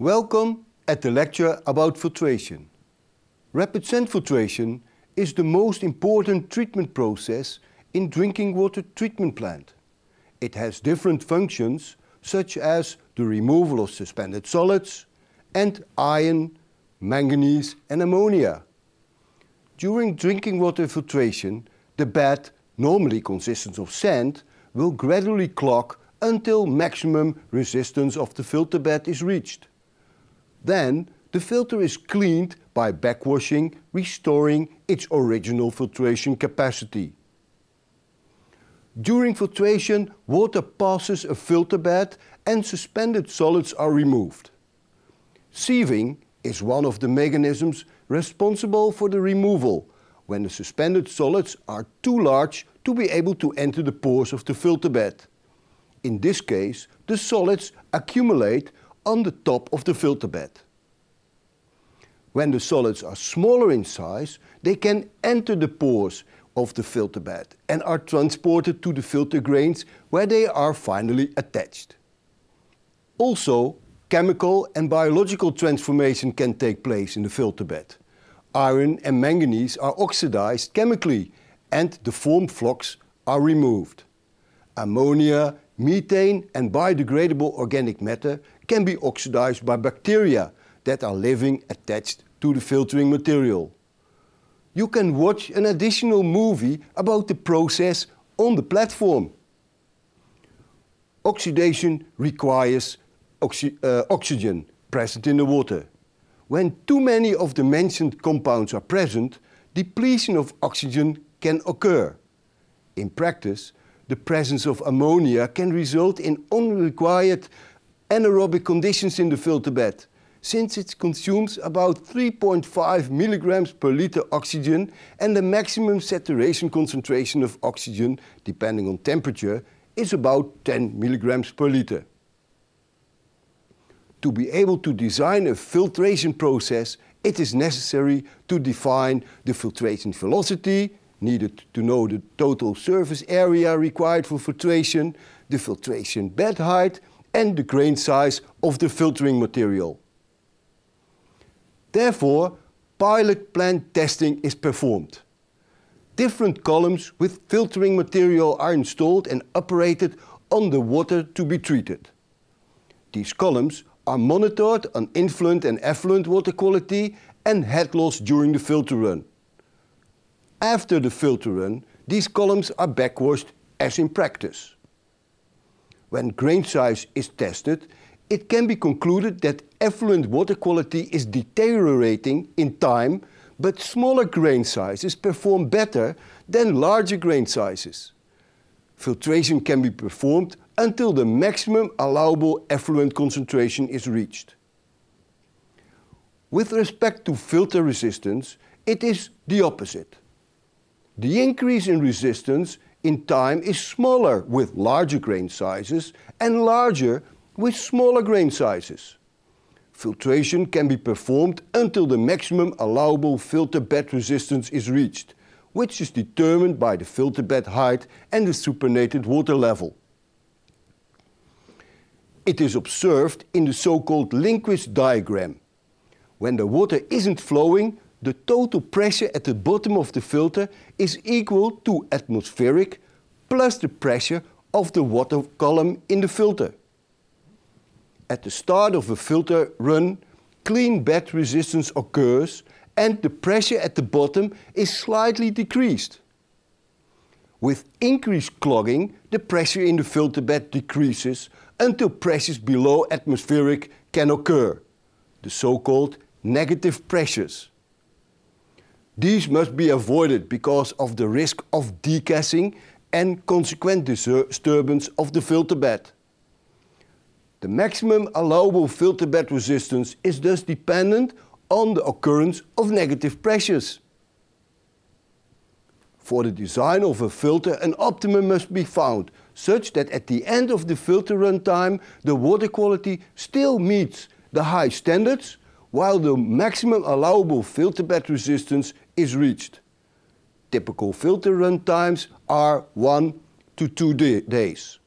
Welcome at the lecture about filtration. Rapid sand filtration is the most important treatment process in drinking water treatment plant. It has different functions such as the removal of suspended solids and iron, manganese and ammonia. During drinking water filtration, the bed, normally consists of sand, will gradually clog until maximum resistance of the filter bed is reached. Then the filter is cleaned by backwashing, restoring its original filtration capacity. During filtration, water passes a filter bed and suspended solids are removed. Sieving is one of the mechanisms responsible for the removal when the suspended solids are too large to be able to enter the pores of the filter bed. In this case, the solids accumulate on the top of the filter bed. When the solids are smaller in size, they can enter the pores of the filter bed and are transported to the filter grains where they are finally attached. Also, chemical and biological transformation can take place in the filter bed. Iron and manganese are oxidized chemically and the formed flocks are removed. Ammonia, methane and biodegradable organic matter can be oxidized by bacteria that are living attached to the filtering material. You can watch an additional movie about the process on the platform. Oxidation requires oxy uh, oxygen present in the water. When too many of the mentioned compounds are present, depletion of oxygen can occur. In practice, the presence of ammonia can result in unrequired anaerobic conditions in the filter bed, since it consumes about 3.5 milligrams per liter oxygen and the maximum saturation concentration of oxygen, depending on temperature, is about 10 milligrams per liter. To be able to design a filtration process, it is necessary to define the filtration velocity, needed to know the total surface area required for filtration, the filtration bed height, and the grain size of the filtering material. Therefore, pilot plant testing is performed. Different columns with filtering material are installed and operated on the water to be treated. These columns are monitored on influent and effluent water quality and head loss during the filter run. After the filter run, these columns are backwashed as in practice when grain size is tested, it can be concluded that effluent water quality is deteriorating in time, but smaller grain sizes perform better than larger grain sizes. Filtration can be performed until the maximum allowable effluent concentration is reached. With respect to filter resistance, it is the opposite. The increase in resistance in time is smaller with larger grain sizes and larger with smaller grain sizes. Filtration can be performed until the maximum allowable filter bed resistance is reached, which is determined by the filter bed height and the supernatant water level. It is observed in the so-called Linquist diagram. When the water isn't flowing, the total pressure at the bottom of the filter is equal to atmospheric plus the pressure of the water column in the filter. At the start of a filter run, clean bed resistance occurs and the pressure at the bottom is slightly decreased. With increased clogging, the pressure in the filter bed decreases until pressures below atmospheric can occur, the so-called negative pressures. These must be avoided because of the risk of degassing and consequent disturbance of the filter bed. The maximum allowable filter bed resistance is thus dependent on the occurrence of negative pressures. For the design of a filter, an optimum must be found, such that at the end of the filter run time, the water quality still meets the high standards, while the maximum allowable filter bed resistance is reached. Typical filter run times are one to two days.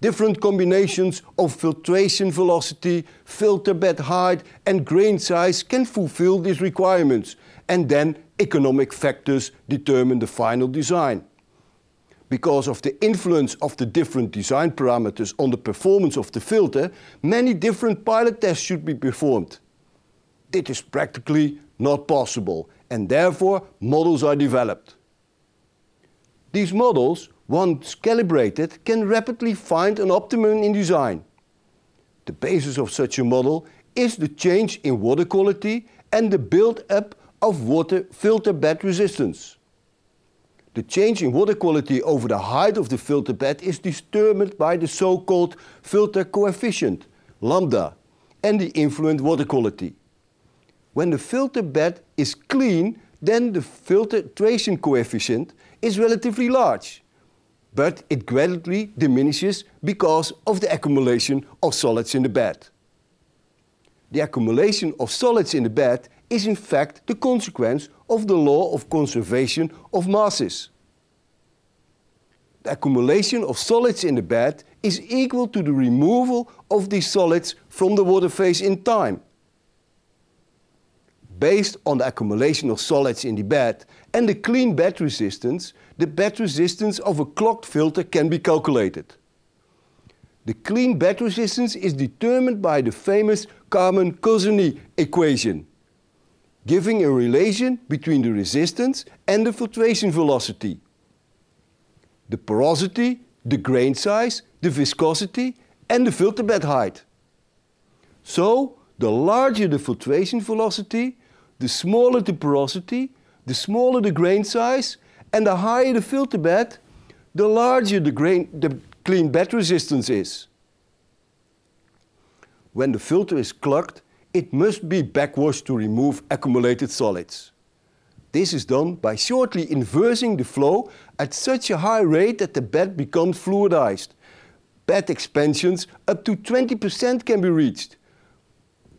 Different combinations of filtration velocity, filter bed height and grain size can fulfill these requirements and then economic factors determine the final design. Because of the influence of the different design parameters on the performance of the filter, many different pilot tests should be performed. It is practically not possible, and therefore models are developed. These models, once calibrated, can rapidly find an optimum in design. The basis of such a model is the change in water quality and the build-up of water filter bed resistance. The change in water quality over the height of the filter bed is determined by the so-called filter coefficient, lambda, and the influent water quality. When the filter bed is clean, then the filtration coefficient is relatively large. But it gradually diminishes because of the accumulation of solids in the bed. The accumulation of solids in the bed is in fact the consequence of the law of conservation of masses. The accumulation of solids in the bed is equal to the removal of these solids from the water phase in time based on the accumulation of solids in the bed and the clean bed resistance, the bed resistance of a clogged filter can be calculated. The clean bed resistance is determined by the famous Carmen-Cozzani equation, giving a relation between the resistance and the filtration velocity. The porosity, the grain size, the viscosity and the filter bed height. So, the larger the filtration velocity, the smaller the porosity, the smaller the grain size, and the higher the filter bed, the larger the, grain, the clean bed resistance is. When the filter is clogged, it must be backwashed to remove accumulated solids. This is done by shortly inversing the flow at such a high rate that the bed becomes fluidized. Bed expansions up to 20% can be reached,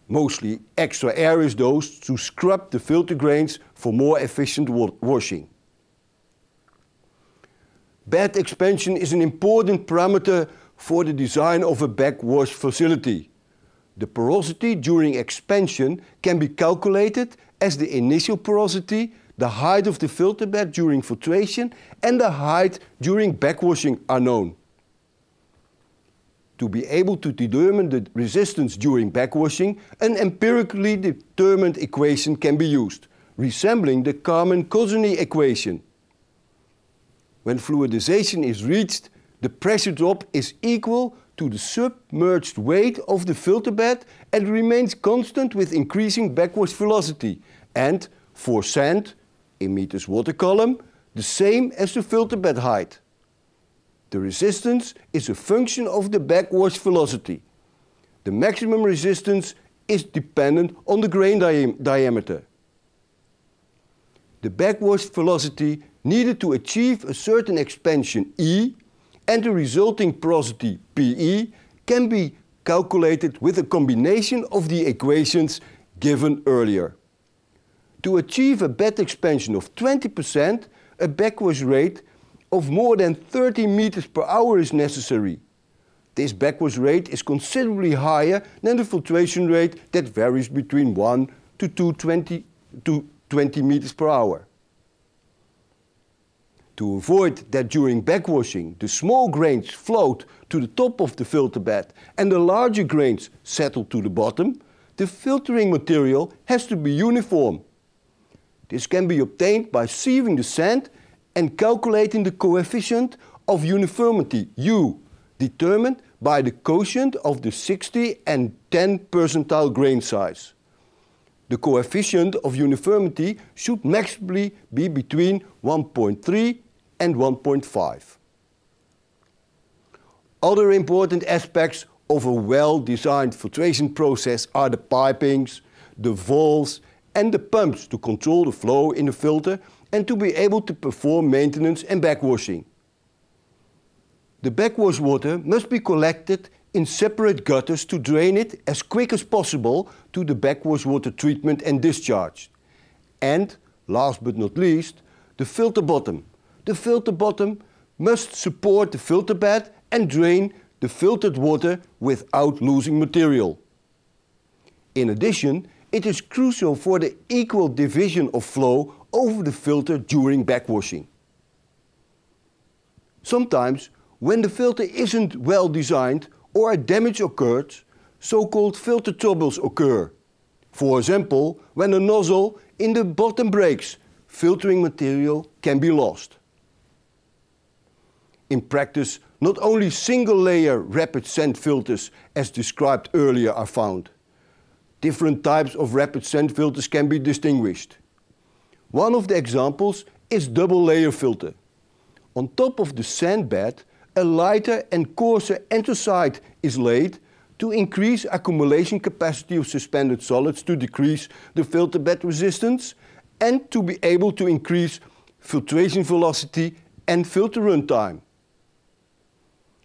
mostly extra air is dosed to scrub the filter grains for more efficient washing. Bed expansion is an important parameter for the design of a backwash facility. The porosity during expansion can be calculated as the initial porosity, the height of the filter bed during filtration and the height during backwashing are known to be able to determine the resistance during backwashing, an empirically determined equation can be used, resembling the Carmen-Cozzani equation. When fluidization is reached, the pressure drop is equal to the submerged weight of the filter bed and remains constant with increasing backwash velocity and, for sand, in meters water column, the same as the filter bed height. The resistance is a function of the backwash velocity. The maximum resistance is dependent on the grain diameter. The backwash velocity needed to achieve a certain expansion E and the resulting porosity PE can be calculated with a combination of the equations given earlier. To achieve a bed expansion of 20%, a backwash rate of more than 30 meters per hour is necessary. This backwards rate is considerably higher than the filtration rate that varies between 1 to 220 to 20 meters per hour. To avoid that during backwashing the small grains float to the top of the filter bed and the larger grains settle to the bottom, the filtering material has to be uniform. This can be obtained by sieving the sand and calculating the coefficient of uniformity, U, determined by the quotient of the 60 and 10 percentile grain size. The coefficient of uniformity should maximally be between 1.3 and 1.5. Other important aspects of a well-designed filtration process are the pipings, the valves and the pumps to control the flow in the filter and to be able to perform maintenance and backwashing. The backwash water must be collected in separate gutters to drain it as quick as possible to the backwash water treatment and discharge. And, last but not least, the filter bottom. The filter bottom must support the filter bed and drain the filtered water without losing material. In addition, it is crucial for the equal division of flow over the filter during backwashing. Sometimes, when the filter isn't well designed or damage occurs, so-called filter troubles occur. For example, when the nozzle in the bottom breaks, filtering material can be lost. In practice, not only single-layer rapid sand filters as described earlier are found. Different types of rapid sand filters can be distinguished. One of the examples is double layer filter. On top of the sand bed, a lighter and coarser anthracite is laid to increase accumulation capacity of suspended solids to decrease the filter bed resistance and to be able to increase filtration velocity and filter run time.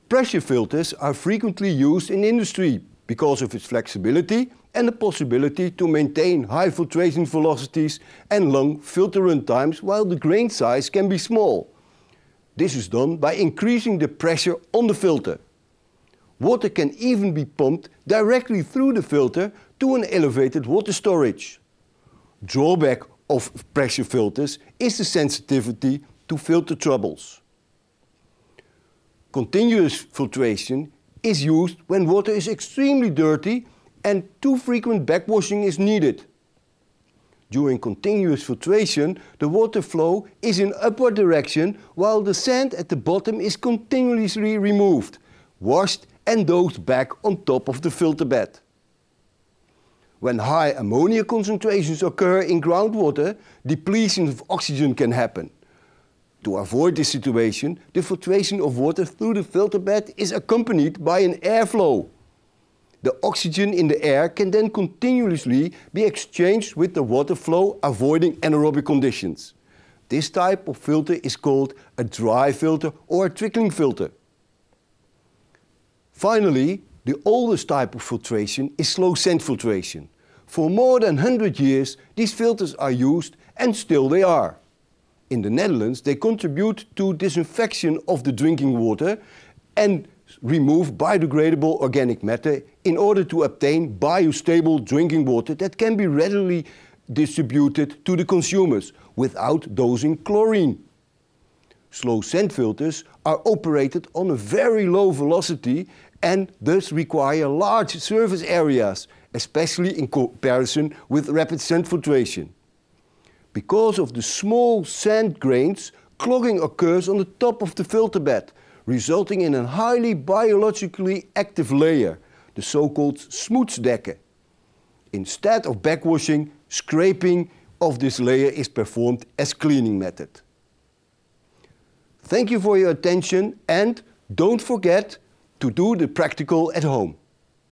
Pressure filters are frequently used in industry because of its flexibility and the possibility to maintain high filtration velocities and long filter run times while the grain size can be small. This is done by increasing the pressure on the filter. Water can even be pumped directly through the filter to an elevated water storage. Drawback of pressure filters is the sensitivity to filter troubles. Continuous filtration is used when water is extremely dirty and too frequent backwashing is needed. During continuous filtration, the water flow is in upward direction while the sand at the bottom is continuously removed, washed and dosed back on top of the filter bed. When high ammonia concentrations occur in groundwater, depletion of oxygen can happen. To avoid this situation, the filtration of water through the filter bed is accompanied by an airflow. The oxygen in the air can then continuously be exchanged with the water flow, avoiding anaerobic conditions. This type of filter is called a dry filter or a trickling filter. Finally, the oldest type of filtration is slow sand filtration. For more than 100 years, these filters are used and still they are. In the Netherlands, they contribute to disinfection of the drinking water and remove biodegradable organic matter in order to obtain biostable drinking water that can be readily distributed to the consumers without dosing chlorine. Slow sand filters are operated on a very low velocity and thus require large surface areas, especially in comparison with rapid sand filtration. Because of the small sand grains, clogging occurs on the top of the filter bed, resulting in a highly biologically active layer, the so-called decke. Instead of backwashing, scraping of this layer is performed as cleaning method. Thank you for your attention and don't forget to do the practical at home.